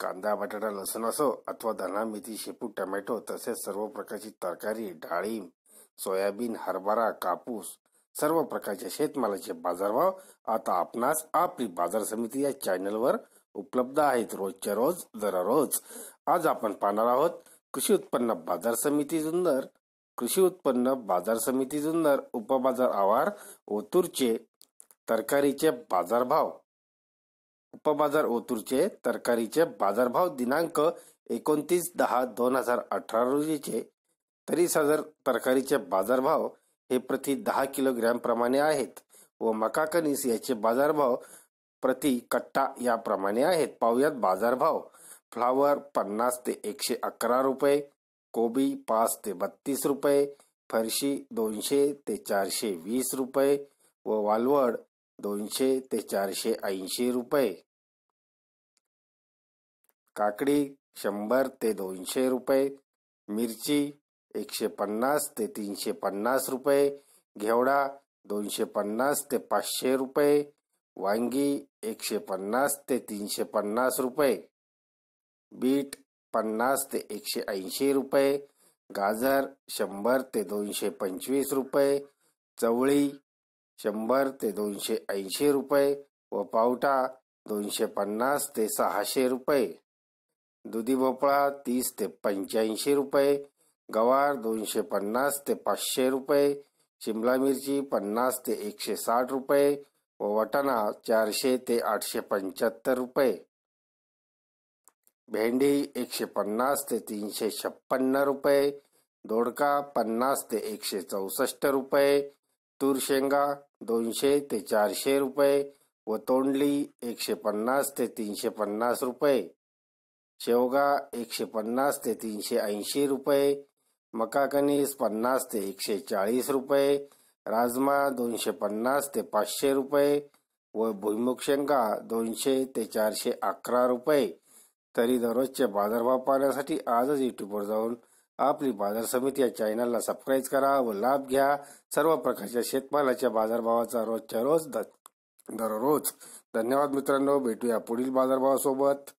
कांदा बटाटा लसूण असो अथवा धना मेथी शेपू टमॅटो तसेच सर्व प्रकारची तरकारी डाळी सोयाबीन हरभरा कापूस सर्व प्रकारच्या शेतमालाचे बाजारभाव आता आपणास आपली बाजार समिती या चॅनलवर उपलब्ध आहेत रोजच्या रोज दररोज आज आपण पाहणार आहोत कृषी उत्पन्न बाजार समिती जुन्नर कृषी उत्पन्न बाजार समिती जुन्नर उपबाजार आवार ओतूरचे तरकारीचे बाजारभाव उपबाजार ओतूरचे तरकारीचे बाजारभाव दिनांक एकोणतीस दहा दोन हजार अठरा रोजीचे तरी सदर तरकारीचे बाजारभाव हे प्रति दहा प्रमाणे आहेत व मका कनीस याचे बाजारभाव प्रति कट्टा याप्रमाणे आहेत पाहुयात बाजारभाव फ्लावर पन्नास ते एकशे अकरा रुपये कोबी पाच ते बत्तीस रुपये फरशी दोनशे ते चारशे वीस रुपये व वालवड दोनशे ते चारशे ऐंशी रुपये काकडी शंभर ते दोनशे रुपये मिरची एकशे पन्नास ते तीनशे पन्नास रुपये घेवडा दोनशे पन्नास ते पाचशे रुपये वांगी एकशे पन्नास ते तीनशे पन्नास रुपये बीट पन्नास ते एकशे ऐंशी रुपये गाजर शंभर ते दोनशे पंचवीस रुपये चवळी शंभर ते दोनशे ऐंशी रुपये व पावटा दोनशे पन्नास ते सहाशे रुपये दुधी भोपळा तीस ते पंच्याऐंशी रुपये गवार दोनशे पन्नास ते पाचशे रुपये शिमला मिरची पन्नास ते एकशे साठ रुपये व वटाणा चारशे ते आठशे पंच्याहत्तर रुपये भेंडी एकशे पन्नास ते तीनशे छप्पन्न रुपये दोडका पन्नास ते एकशे चौसष्ट रुपये तूर शेंगा दोनशे ते चारशे रुपये व तोंडली एकशे पन्नास ते तीनशे पन्नास रुपये शेवगा एकशे पन्नास ते तीनशे ऐंशी रुपये मका कनीस पन्नास ते एकशे चाळीस रुपये राजमा दोनशे पन्नास ते पाचशे रुपये व भुईमुग शेंगा दोनशे ते चारशे अकरा रुपये तरी दररोजचे बाजारभाव पाहण्यासाठी आजच युट्यूबवर जाऊन आपली बाजार समिती या चॅनलला सबस्क्राईब करा व लाभ घ्या सर्व प्रकारच्या शेतमालाच्या बाजारभावाचा रोजच्या रोज दररोज धन्यवाद मित्रांनो भेटूया पुढील बाजारभावासोबत